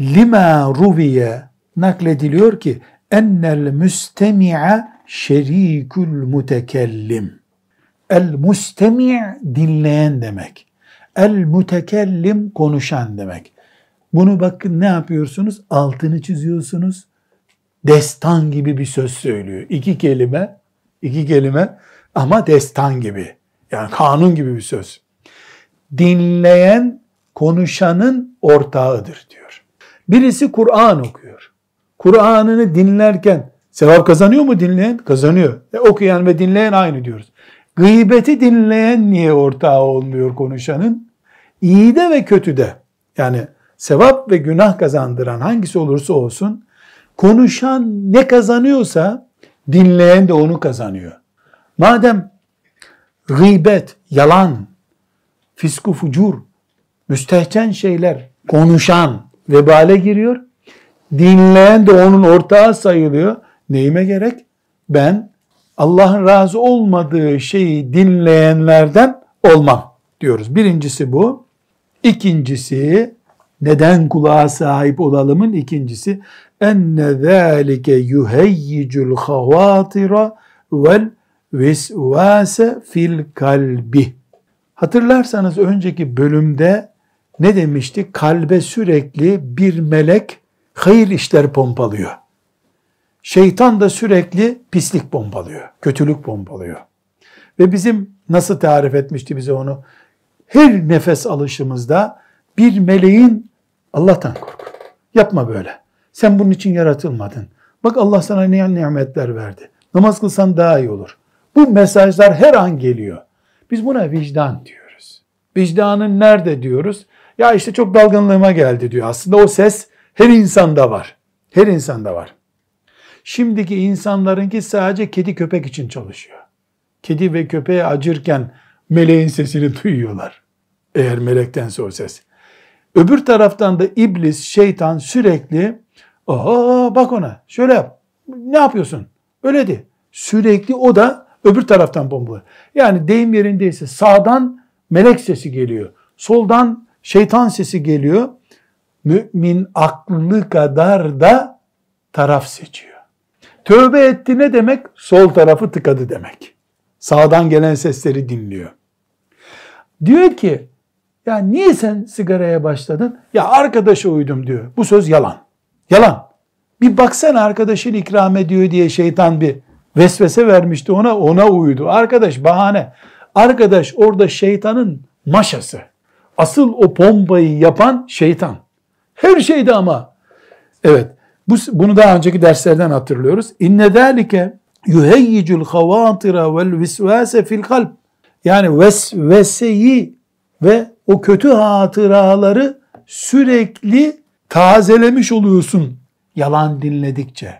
lima ruviye naklediliyor ki ennel müstemi'a şerikül mutekellim. El mustemi' dinleyen demek. El mutekellim konuşan demek. Bunu bakın ne yapıyorsunuz? Altını çiziyorsunuz. Destan gibi bir söz söylüyor. İki kelime, iki kelime ama destan gibi. Yani kanun gibi bir söz. Dinleyen konuşanın ortağıdır diyor. Birisi Kur'an okuyor. Kur'an'ını dinlerken sevap kazanıyor mu dinleyen? Kazanıyor. E, okuyan ve dinleyen aynı diyoruz. Gıybeti dinleyen niye ortağı olmuyor konuşanın? İyi de ve kötü de. yani sevap ve günah kazandıran hangisi olursa olsun konuşan ne kazanıyorsa dinleyen de onu kazanıyor. Madem gıybet, yalan, fisku fucur, müstehcen şeyler konuşan vebale giriyor. Dinleyen de onun ortağı sayılıyor. Neyime gerek? Ben Allah'ın razı olmadığı şeyi dinleyenlerden olmam diyoruz. Birincisi bu. İkincisi neden kulağa sahip olalımın ikincisi enne zâlike yuheyyicul havâtira vel vesvâse fil kalbi. Hatırlarsanız önceki bölümde ne demişti? Kalbe sürekli bir melek hayır işler pompalıyor. Şeytan da sürekli pislik pompalıyor, kötülük pompalıyor. Ve bizim nasıl tarif etmişti bize onu? Her nefes alışımızda bir meleğin Allah'tan kork. Yapma böyle. Sen bunun için yaratılmadın. Bak Allah sana ne nimetler verdi. Namaz kılsan daha iyi olur. Bu mesajlar her an geliyor. Biz buna vicdan diyoruz. Vicdanın nerede diyoruz? Ya işte çok dalgınlığıma geldi diyor. Aslında o ses her insanda var. Her insanda var. Şimdiki insanlarınki sadece kedi köpek için çalışıyor. Kedi ve köpeğe acırken meleğin sesini duyuyorlar. Eğer melektense o ses. Öbür taraftan da iblis, şeytan sürekli Oho bak ona şöyle yap. Ne yapıyorsun? Öyle de. Sürekli o da öbür taraftan bombalıyor. Yani deyim yerindeyse sağdan melek sesi geliyor. Soldan şeytan sesi geliyor. Mümin aklı kadar da taraf seçiyor. Tövbe etti ne demek? Sol tarafı tıkadı demek. Sağdan gelen sesleri dinliyor. Diyor ki ya niye sen sigaraya başladın? Ya arkadaşa uydum diyor. Bu söz yalan. Yalan. Bir baksana arkadaşın ikram ediyor diye şeytan bir vesvese vermişti ona ona uydu. Arkadaş bahane. Arkadaş orada şeytanın maşası. Asıl o bombayı yapan şeytan. Her şeyde ama. Evet. Bu, bunu daha önceki derslerden hatırlıyoruz. İnne zâlike yuheyyicul havâtira vel visvâse fil kalp. Yani vesveseyi ve o kötü hatıraları sürekli tazelemiş oluyorsun yalan dinledikçe.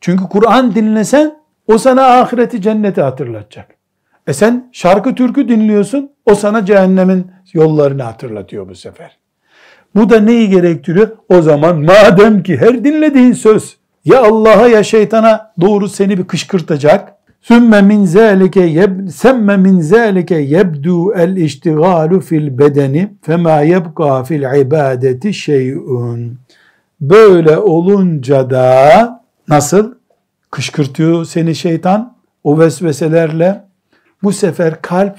Çünkü Kur'an dinlesen o sana ahireti cenneti hatırlatacak. E sen şarkı türkü dinliyorsun, o sana cehennemin yollarını hatırlatıyor bu sefer. Bu da neyi gerektiriyor? O zaman madem ki her dinlediğin söz ya Allah'a ya şeytana doğru seni bir kışkırtacak. Sümme min zâlike yeb semme min zâlike yebdu el iştigalu fil bedeni fema yebqa fil ibadeti şey'un. Böyle olunca da nasıl kışkırtıyor seni şeytan o vesveselerle bu sefer kalp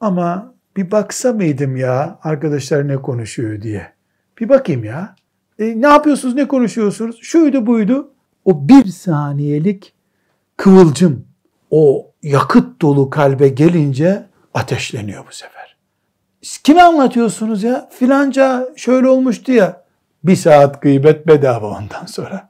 ama bir baksa mıydım ya arkadaşlar ne konuşuyor diye. Bir bakayım ya. E, ne yapıyorsunuz ne konuşuyorsunuz? Şuydu buydu. O bir saniyelik kıvılcım o yakıt dolu kalbe gelince ateşleniyor bu sefer. Siz kime anlatıyorsunuz ya? Filanca şöyle olmuştu ya. Bir saat gıybet bedava ondan sonra.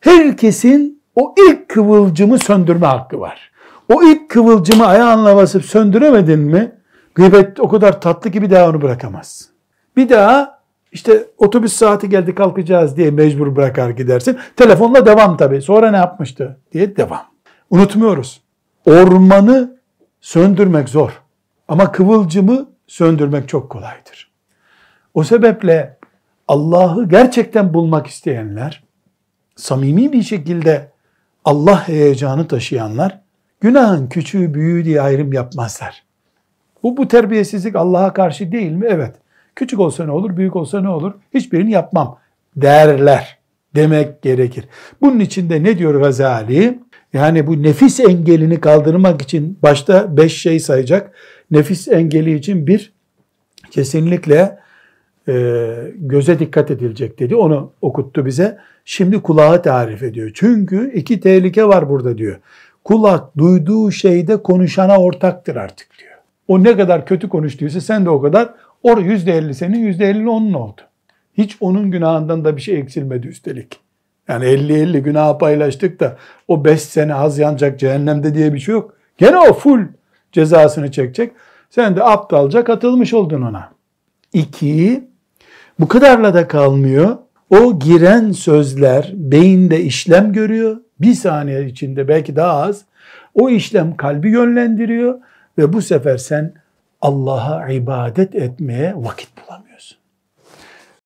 Herkesin o ilk kıvılcımı söndürme hakkı var. O ilk kıvılcımı ayağınla basıp söndüremedin mi gıybet o kadar tatlı ki bir daha onu bırakamazsın. Bir daha işte otobüs saati geldi kalkacağız diye mecbur bırakar gidersin. Telefonla devam tabii. Sonra ne yapmıştı diye devam. Unutmuyoruz. Ormanı söndürmek zor. Ama kıvılcımı söndürmek çok kolaydır. O sebeple Allah'ı gerçekten bulmak isteyenler, samimi bir şekilde Allah heyecanı taşıyanlar, Günahın küçüğü büyüğü diye ayrım yapmazlar. Bu, bu terbiyesizlik Allah'a karşı değil mi? Evet. Küçük olsa ne olur, büyük olsa ne olur? Hiçbirini yapmam derler demek gerekir. Bunun içinde ne diyor Gazali? Yani bu nefis engelini kaldırmak için başta beş şey sayacak. Nefis engeli için bir, kesinlikle e, göze dikkat edilecek dedi. Onu okuttu bize. Şimdi kulağı tarif ediyor. Çünkü iki tehlike var burada diyor kulak duyduğu şeyde konuşana ortaktır artık diyor. O ne kadar kötü konuştuysa sen de o kadar or yüzde elli senin yüzde elli onun oldu. Hiç onun günahından da bir şey eksilmedi üstelik. Yani elli elli günah paylaştık da o beş sene az yanacak cehennemde diye bir şey yok. Gene o full cezasını çekecek. Sen de aptalca katılmış oldun ona. İki, bu kadarla da kalmıyor. O giren sözler beyinde işlem görüyor. Bir saniye içinde belki daha az. O işlem kalbi yönlendiriyor ve bu sefer sen Allah'a ibadet etmeye vakit bulamıyorsun.